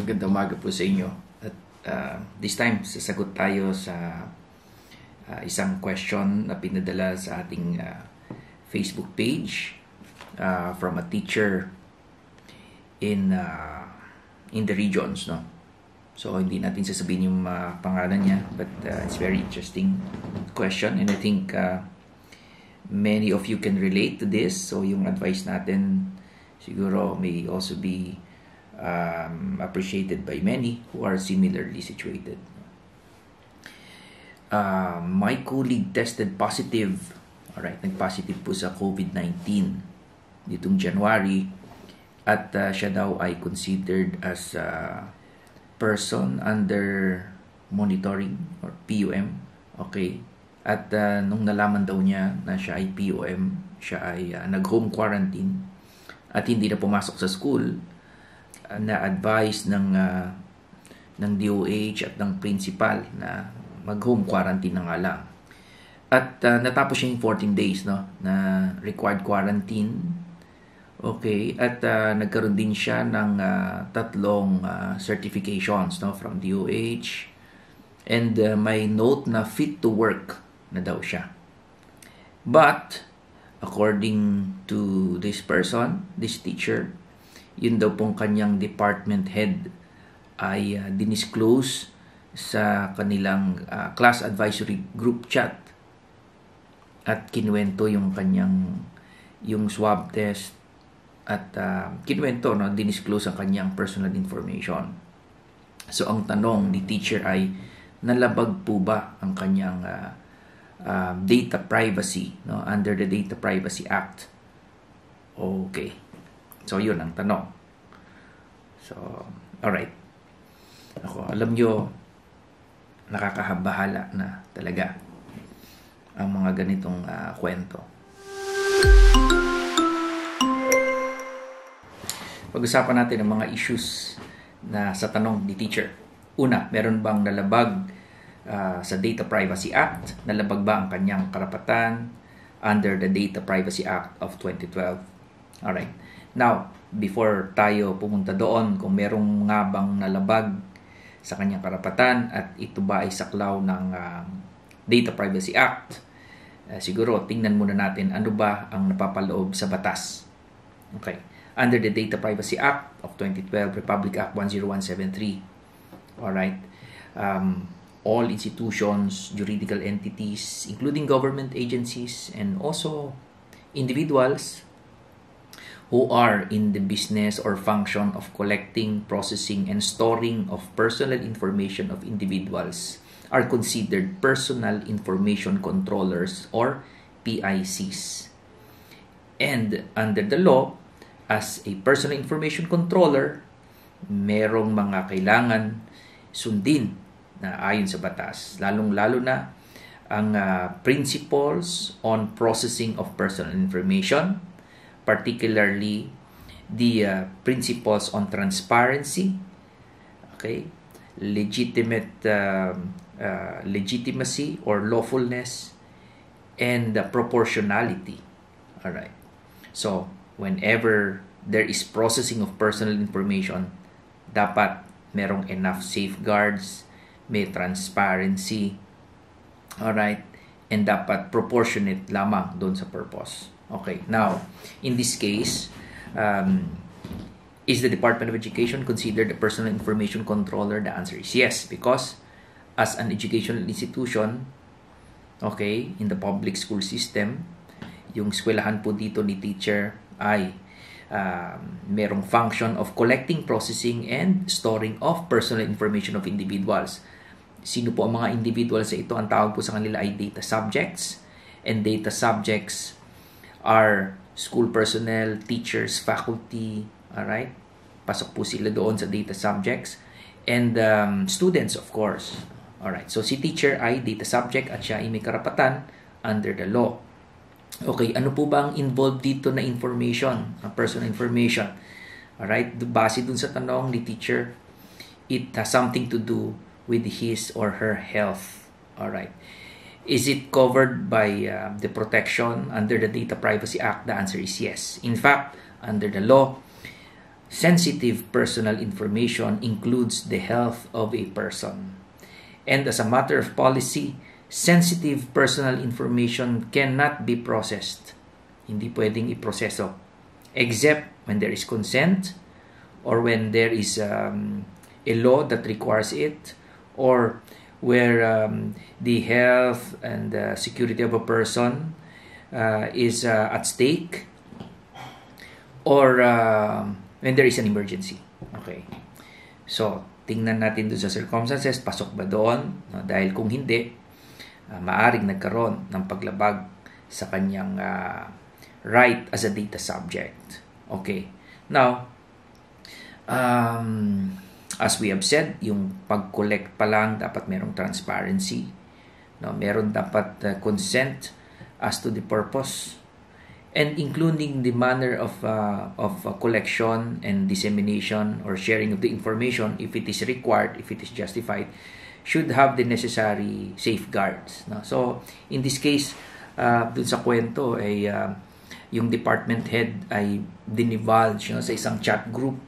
Magandang umaga po sa inyo. At uh, this time, sasagot tayo sa uh, isang question na pinadala sa ating uh, Facebook page uh, from a teacher in uh, in the regions, no? So, hindi natin sasabihin yung uh, pangalan niya, but uh, it's very interesting question and I think uh, many of you can relate to this. So, yung advice natin siguro may also be um, appreciated by many who are similarly situated. Uh, my colleague tested positive. all right, nag-positive po sa COVID-19 nitong January. At uh, siya daw ay considered as a person under monitoring or PUM. Okay. At uh, nung nalaman daw niya na siya ay POM, siya ay uh, nag-home quarantine at hindi na pumasok sa school na advice ng uh, ng DOH at ng principal na mag-home quarantine na nga lang. At uh, natapos siya yung 14 days no na required quarantine. Okay, at uh, nagkaroon din siya ng uh, tatlong uh, certifications no from DOH and uh, may note na fit to work na daw siya. But according to this person, this teacher, yun daw pong kanyang department head ay uh, dinisclose sa kanilang uh, class advisory group chat at kinuwento yung kanyang yung swab test at uh, kinuwento no dinisclose ang kanyang personal information so ang tanong ni teacher ay nalabag po ba ang kanyang uh, uh, data privacy no under the data privacy act okay So, yun ang tanong. So, alright. Ako, alam nyo, nakakahabahala na talaga ang mga ganitong uh, kwento. Pag-usapan natin ang mga issues na sa tanong ni teacher. Una, meron bang nalabag uh, sa Data Privacy Act? Nalabag ba ang kanyang karapatan under the Data Privacy Act of 2012? Alright. Now, before tayo pumunta doon, kung merong nga bang nalabag sa kanyang karapatan at ito ba ay saklaw ng uh, Data Privacy Act, uh, siguro tingnan muna natin ano ba ang napapaloob sa batas. Okay. Under the Data Privacy Act of 2012, Republic Act 10173. All right. Um, all institutions, juridical entities, including government agencies, and also individuals who are in the business or function of collecting, processing, and storing of personal information of individuals are considered personal information controllers or PICs. And under the law, as a personal information controller, merong mga kailangan sundin na ayon sa batas, lalong-lalo na ang uh, principles on processing of personal information, particularly the uh, principles on transparency, okay, legitimate uh, uh, legitimacy or lawfulness, and the proportionality. All right. So whenever there is processing of personal information, dapat merong enough safeguards, may transparency, all right, and dapat proportionate lamang doon sa purpose. Okay, now, in this case, um, is the Department of Education considered a personal information controller? The answer is yes, because as an educational institution, okay, in the public school system, yung eskwelahan po dito ni teacher ay um, merong function of collecting, processing, and storing of personal information of individuals. Sino po ang mga individuals sa ito? Ang tawag po sa kanila ay data subjects, and data subjects are school personnel, teachers, faculty, alright? Pasok po sila doon sa data subjects. And um, students, of course. Alright, so si teacher ay data subject at siya ay may karapatan under the law. Okay, ano po ba ang involved dito na information, personal information? Alright, base dun sa tanong ni teacher, it has something to do with his or her health. Alright, Is it covered by uh, the protection under the Data Privacy Act? The answer is yes. In fact, under the law, sensitive personal information includes the health of a person. And as a matter of policy, sensitive personal information cannot be processed. Hindi pwedeng iproseso. Except when there is consent or when there is um, a law that requires it or where um, the health and uh, security of a person uh, is uh, at stake or uh, when there is an emergency. Okay. So, tingnan natin doon sa circumstances, pasok ba doon? No? Dahil kung hindi, uh, maaring nagkaroon ng paglabag sa kanyang uh, right as a data subject. Okay. Now, um, As we have said, yung pag-collect pa lang dapat merong transparency. No, meron dapat uh, consent as to the purpose and including the manner of uh, of uh, collection and dissemination or sharing of the information if it is required if it is justified should have the necessary safeguards no so in this case uh, dun sa kwento ay uh, yung department head ay dinivulge no, sa isang chat group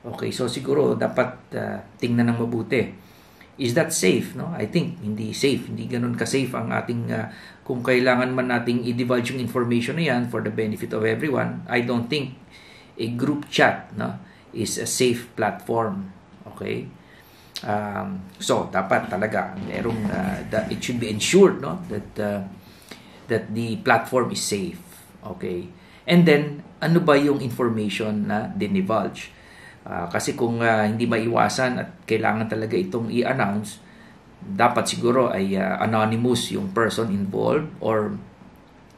Okay, so siguro dapat uh, tingnan ng mabuti. Is that safe? No? I think hindi safe. Hindi ganun ka-safe ang ating, uh, kung kailangan man nating i-divulge yung information na yan for the benefit of everyone, I don't think a group chat no, is a safe platform. Okay? Um, so, dapat talaga, merong, uh, that it should be ensured no, that, uh, that the platform is safe. Okay? And then, ano ba yung information na dinivulge? Uh, kasi kung uh, hindi maiwasan at kailangan talaga itong i-announce, dapat siguro ay uh, anonymous yung person involved or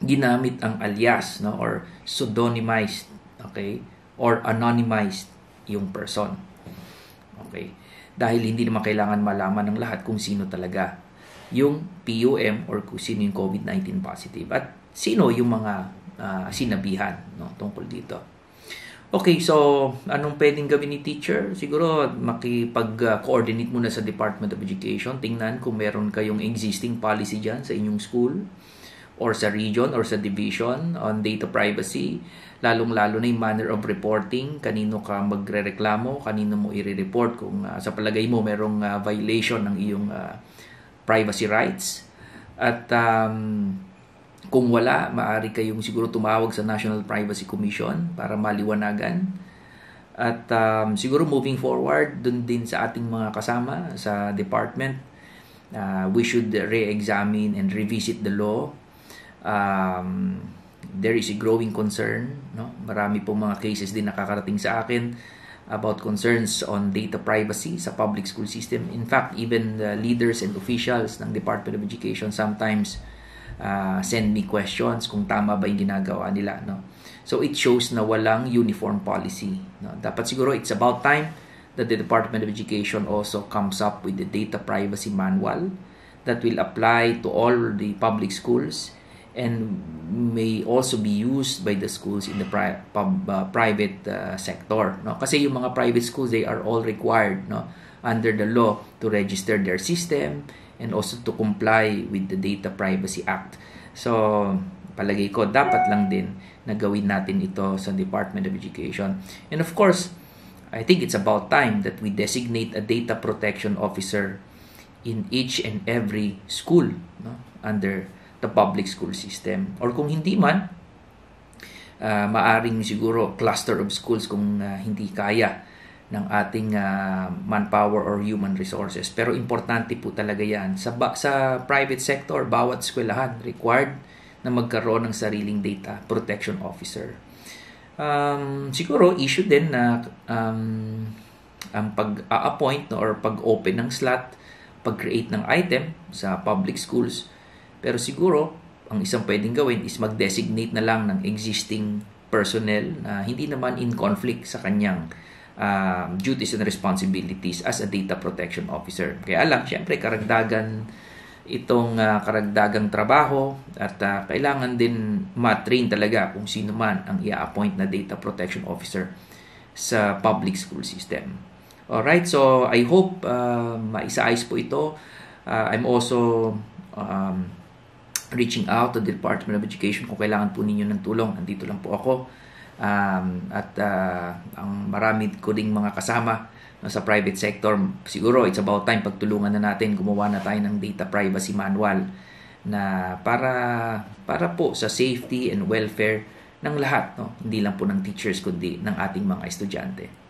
ginamit ang alias no or pseudonymized okay or anonymized yung person okay dahil hindi naman kailangan malaman ng lahat kung sino talaga yung PUM or kung sino yung COVID-19 positive at sino yung mga uh, sinabihan no tungkol dito Okay, so anong pwedeng gawin ni teacher? Siguro makipag-coordinate muna sa Department of Education. Tingnan kung meron kayong existing policy dyan sa inyong school or sa region or sa division on data privacy. Lalong-lalo na yung manner of reporting. Kanino ka magre-reklamo, kanino mo i-report kung uh, sa palagay mo merong uh, violation ng iyong uh, privacy rights. At um, kung wala, maaari kayong siguro tumawag sa National Privacy Commission para maliwanagan. At um, siguro moving forward, dun din sa ating mga kasama sa department, uh, we should re-examine and revisit the law. Um, there is a growing concern. No? Marami pong mga cases din nakakarating sa akin about concerns on data privacy sa public school system. In fact, even the leaders and officials ng Department of Education sometimes uh, send me questions kung tama ba yung ginagawa nila no so it shows na walang uniform policy no dapat siguro it's about time that the Department of Education also comes up with the data privacy manual that will apply to all the public schools and may also be used by the schools in the pri- pub, uh, private uh, sector no kasi yung mga private schools they are all required no under the law to register their system and also to comply with the Data Privacy Act. So, palagi ko, dapat lang din na gawin natin ito sa Department of Education. And of course, I think it's about time that we designate a data protection officer in each and every school no? under the public school system. Or kung hindi man, uh, maaring siguro cluster of schools kung uh, hindi kaya ng ating uh, manpower or human resources. Pero importante po talaga yan. Sa, sa private sector, bawat eskwelahan required na magkaroon ng sariling data protection officer. Um, siguro, issue din na um, ang pag-appoint no, or pag-open ng slot, pag-create ng item sa public schools. Pero siguro, ang isang pwedeng gawin is mag-designate na lang ng existing personnel na hindi naman in conflict sa kanyang um, duties and responsibilities as a data protection officer. Kaya alam, syempre, karagdagan itong uh, karagdagang trabaho at uh, kailangan din matrain talaga kung sino man ang i-appoint na data protection officer sa public school system. Alright, so I hope uh, maisaayos po ito. Uh, I'm also um, reaching out to the Department of Education kung kailangan po ninyo ng tulong. Andito lang po ako um, at uh, ang marami ko ding mga kasama sa private sector siguro it's about time pagtulungan na natin gumawa na tayo ng data privacy manual na para para po sa safety and welfare ng lahat no hindi lang po ng teachers kundi ng ating mga estudyante